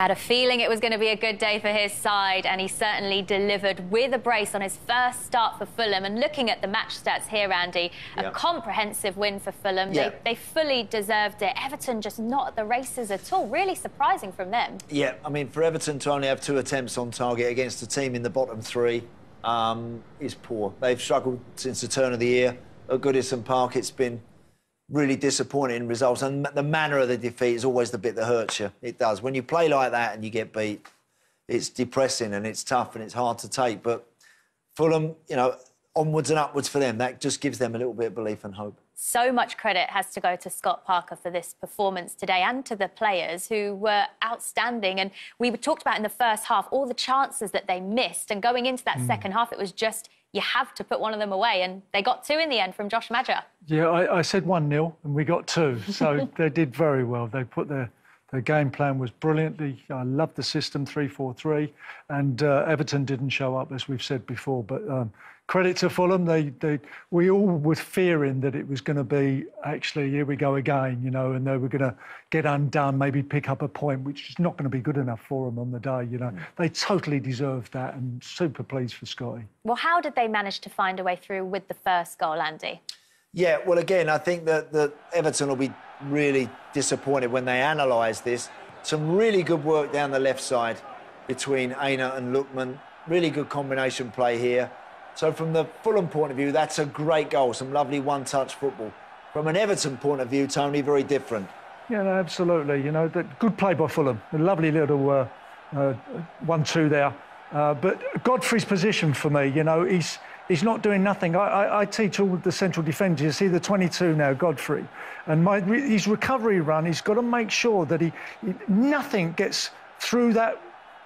had a feeling it was going to be a good day for his side and he certainly delivered with a brace on his first start for Fulham and looking at the match stats here Andy a yeah. comprehensive win for Fulham yeah. they, they, fully deserved it Everton just not at the races at all really surprising from them yeah I mean for Everton to only have two attempts on target against a team in the bottom three um, is poor they've struggled since the turn of the year at Goodison Park it's been really disappointing results. And the manner of the defeat is always the bit that hurts you. It does. When you play like that and you get beat, it's depressing and it's tough and it's hard to take. But Fulham, you know, onwards and upwards for them. That just gives them a little bit of belief and hope. So much credit has to go to Scott Parker for this performance today and to the players who were outstanding. And we talked about in the first half all the chances that they missed. And going into that mm. second half, it was just you have to put one of them away. And they got two in the end from Josh Madger. Yeah, I, I said 1 0 and we got two. So they did very well. They put their their game plan was brilliantly. I loved the system 3-4-3, and uh, Everton didn't show up as we've said before. But um, credit to Fulham, they, they we all were fearing that it was going to be actually here we go again, you know, and they were going to get undone, maybe pick up a point, which is not going to be good enough for them on the day. You know, mm. they totally deserved that, and super pleased for Scotty. Well, how did they manage to find a way through with the first goal, Andy? Yeah, well, again, I think that, that Everton will be really disappointed when they analysed this. Some really good work down the left side between Aina and Lookman. Really good combination play here. So from the Fulham point of view, that's a great goal. Some lovely one-touch football. From an Everton point of view, Tony, very different. Yeah, no, absolutely. You know, the, good play by Fulham. A lovely little uh, uh, one-two there. Uh, but Godfrey's position for me, you know, he's he's not doing nothing. I, I, I, teach all the central defenders. You see the 22 now, Godfrey. And my, his recovery run, he's got to make sure that he, he nothing gets through that,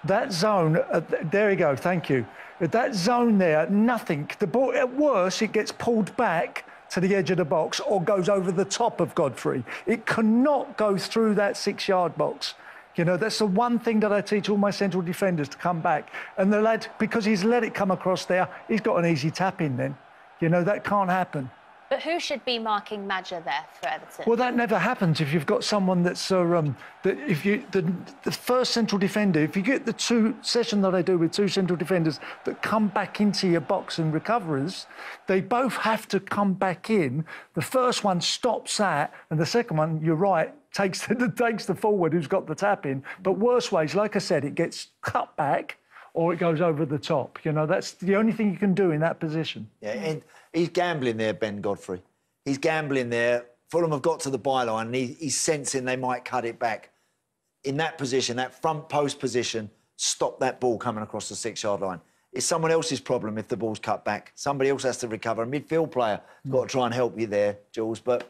that zone. Uh, there you go, thank you. At that zone there, nothing. The ball, at worst, it gets pulled back to the edge of the box or goes over the top of Godfrey. It cannot go through that six-yard box. You know, that's the one thing that I teach all my central defenders to come back. And the lad, because he's let it come across there, he's got an easy tap in then. You know, that can't happen. But who should be marking Madger there for Everton? Well, that never happens if you've got someone that's uh, um, that if you the, the first central defender. If you get the two session that I do with two central defenders that come back into your box and recoverers, they both have to come back in. The first one stops that, and the second one, you're right, takes the, takes the forward who's got the tap in. But worst ways, like I said, it gets cut back or it goes over the top. You know, that's the only thing you can do in that position. Yeah, and he's gambling there, Ben Godfrey. He's gambling there. Fulham have got to the byline and he, he's sensing they might cut it back. In that position, that front post position, stop that ball coming across the six yard line. It's someone else's problem if the ball's cut back. Somebody else has to recover. A midfield player mm. got to try and help you there, Jules. But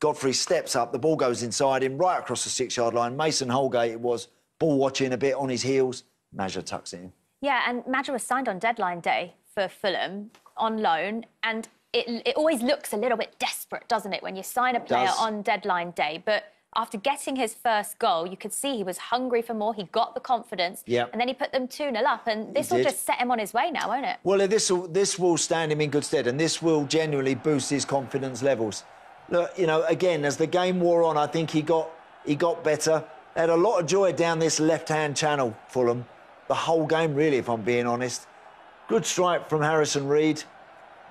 Godfrey steps up, the ball goes inside him, right across the six yard line. Mason Holgate, it was ball watching a bit on his heels. Major tucks in. Yeah, and Major was signed on deadline day for Fulham on loan, and it, it always looks a little bit desperate, doesn't it, when you sign a player on deadline day? But after getting his first goal, you could see he was hungry for more. He got the confidence, Yeah. and then he put them 2 0 up. And this will just set him on his way now, won't it? Well, this will, this will stand him in good stead, and this will genuinely boost his confidence levels look, you know, again, as the game wore on, I think he got he got better. had a lot of joy down this left-hand channel, Fulham. The whole game, really, if I'm being honest. Good strike from Harrison Reed.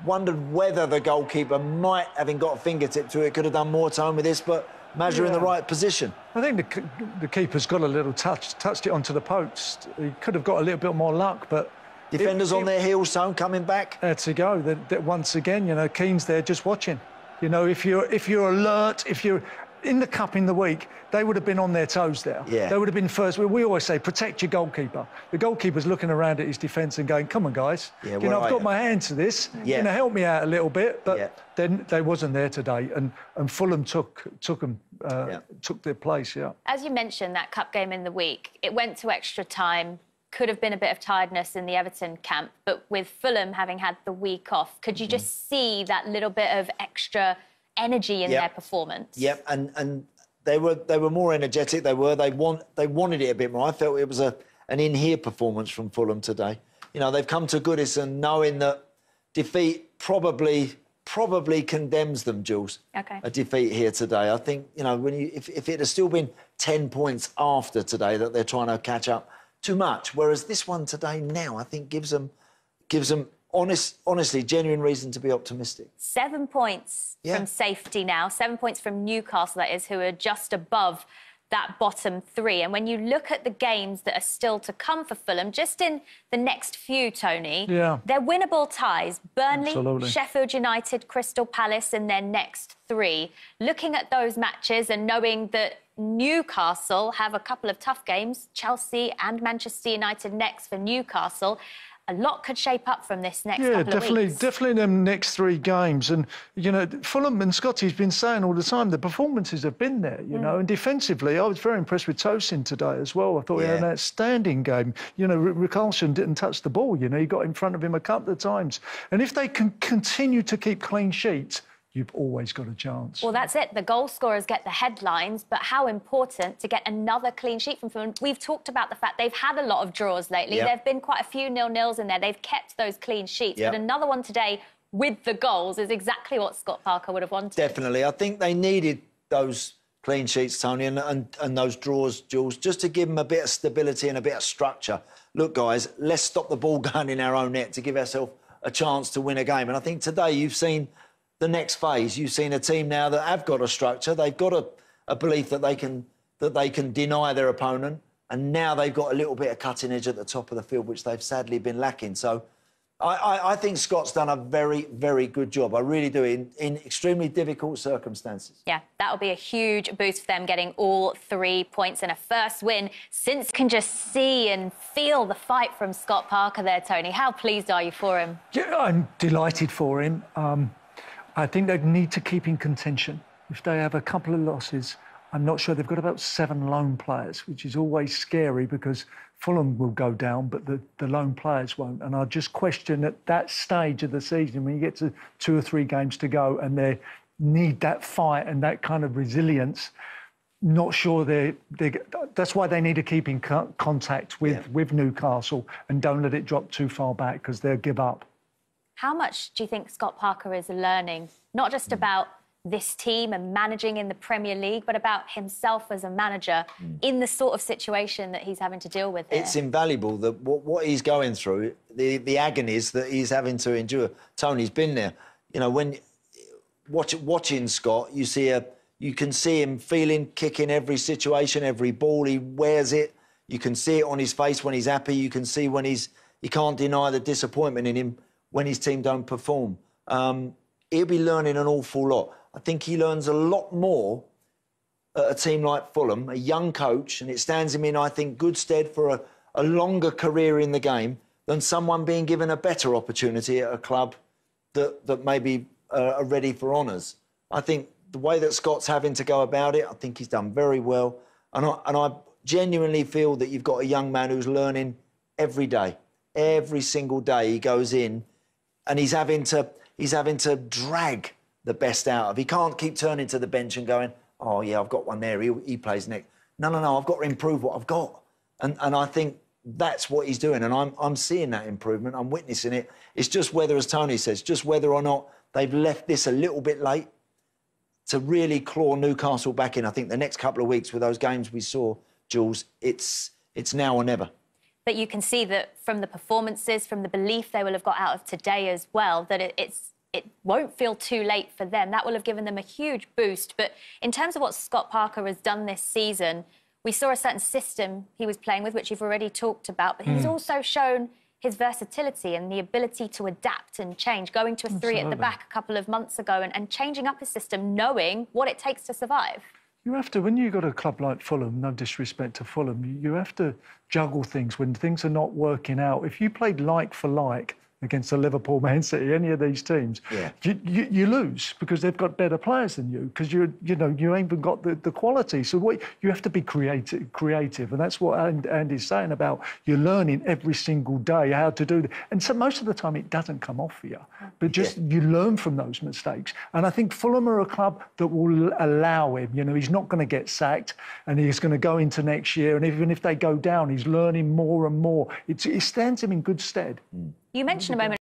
Wondered whether the goalkeeper might, having got a fingertip to it, could have done more time with this, but measure yeah. in the right position. I think the, the keeper's got a little touch, touched it onto the post. He could have got a little bit more luck, but Defenders it, it, on their heels, so coming back. There to go. They're, they're, once again, you know, Keane's there just watching. You know, if you're, if you're alert, if you're in the cup in the week, they would have been on their toes there. Yeah. They would have been first. We always say, protect your goalkeeper. The goalkeeper's looking around at his defence and going, come on, guys. Yeah, you know, I've got you? my hand to this. Yeah. You know, help me out a little bit. But yeah. then they wasn't there today. And, and Fulham took, took, them, uh, yeah. took their place, yeah. As you mentioned, that cup game in the week, it went to extra time could have been a bit of tiredness in the Everton camp, but with Fulham having had the week off, could you mm -hmm. just see that little bit of extra energy in yep. their performance? Yep, and and they were they were more energetic. They were they want they wanted it a bit more. I felt it was a an in here performance from Fulham today. You know they've come to Goodison knowing that defeat probably probably condemns them, Jules. Okay. A defeat here today. I think you know when you if, if it had still been ten points after today that they're trying to catch up too much. Whereas this one today, now, I think gives them, gives them honest, honestly, genuine reason to be optimistic. Seven points yeah. from safety now, seven points from Newcastle, that is, who are just above that bottom three. And when you look at the games that are still to come for Fulham, just in the next few, Tony, yeah. they're winnable ties. Burnley, Absolutely. Sheffield United, Crystal Palace in their next three. Looking at those matches and knowing that Newcastle have a couple of tough games, Chelsea and Manchester United next for Newcastle a lot could shape up from this next yeah, definitely, weeks. definitely them next three games. And, you know, Fulham and scotty has been saying all the time the performances have been there, you mm. know, and defensively, I was very impressed with Tosin today as well. I thought yeah. he had an outstanding game. You know, Rickarlson didn't touch the ball, you know, he got in front of him a couple of times. And if they can continue to keep clean sheets, you've always got a chance. Well, that's it. The goal scorers get the headlines, but how important to get another clean sheet from them. We've talked about the fact they've had a lot of draws lately. Yep. There've been quite a few nil-nils in there. They've kept those clean sheets, yep. but another one today with the goals is exactly what Scott Parker would have wanted. Definitely. I think they needed those clean sheets, Tony, and, and, and those draws, Jules, just to give them a bit of stability and a bit of structure. Look, guys, let's stop the ball going in our own net to give ourselves a chance to win a game. And I think today you've seen the next phase. You've seen a team now that have got a structure. They've got a, a belief that they can that they can deny their opponent, and now they've got a little bit of cutting edge at the top of the field, which they've sadly been lacking. So. I, I, I think Scott's done a very, very good job. I really do, in, in extremely difficult circumstances. Yeah, that'll be a huge boost for them getting all three points in a first win since can just see and feel the fight from Scott Parker there, Tony. How pleased are you for him? Yeah, I'm delighted for him. Um, I think they need to keep in contention. If they have a couple of losses, I'm not sure they've got about seven loan players, which is always scary because Fulham will go down, but the, the loan players won't. And I just question at that stage of the season when you get to two or three games to go and they need that fight and that kind of resilience. Not sure they they that's why they need to keep in contact with yeah. with Newcastle and don't let it drop too far back because they'll give up. How much do you think Scott Parker is learning, not just mm. about this team and managing in the Premier League, but about himself as a manager mm. in the sort of situation that he's having to deal with. It's invaluable that what, what, he's going through, the, the agonies that he's having to endure. Tony's been there. You know, when watch, watching Scott, you see a you can see him feeling, kicking every situation, every ball. He wears it. You can see it on his face when he's happy. You can see when he's he can't deny the disappointment in him when his team don't perform. Um, he'll be learning an awful lot. I think he learns a lot more at a team like Fulham, a young coach, and it stands him in, I think, good stead for a, a longer career in the game than someone being given a better opportunity at a club that, that maybe uh, are ready for honours. I think the way that Scott's having to go about it, I think he's done very well. And I, and I genuinely feel that you've got a young man who's learning every day. Every single day he goes in and he's having to he's having to drag the best out of. He can't keep turning to the bench and going, "Oh yeah, I've got one there. He, he plays next." No, no, no. I've got to improve what I've got, and and I think that's what he's doing, and I'm I'm seeing that improvement. I'm witnessing it. It's just whether, as Tony says, just whether or not they've left this a little bit late to really claw Newcastle back in. I think the next couple of weeks with those games we saw, Jules, it's it's now or never. But you can see that from the performances, from the belief they will have got out of today as well, that it, it's it won't feel too late for them. That will have given them a huge boost. But in terms of what Scott Parker has done this season, we saw a certain system he was playing with, which you've already talked about, but mm. he's hmm. also shown his versatility and the ability to adapt and change, going to a three Absolutely. at the back a couple of months ago and, and changing up his system, knowing what it takes to survive you have to, when you have got a club like Fulham, no disrespect to Fulham, you have to juggle things when things are not working out. If you played like for like, against the Liverpool, Man City, any of these teams, yeah. you, you, you, lose because they've got better players than you because you you know you ain't even got the, the quality. So what, you have to be creative, creative, and that's what Andy's saying about you're learning every single day how to do. That. And so most of the time it doesn't come off for you, but just yeah. you learn from those mistakes. And I think Fulham are a club that will allow him. You know, he's not going to get sacked, and he's going to go into next year. And even if they go down, he's learning more and more. It's, it stands him in good stead. Mm. You mentioned a mm-hmm. moment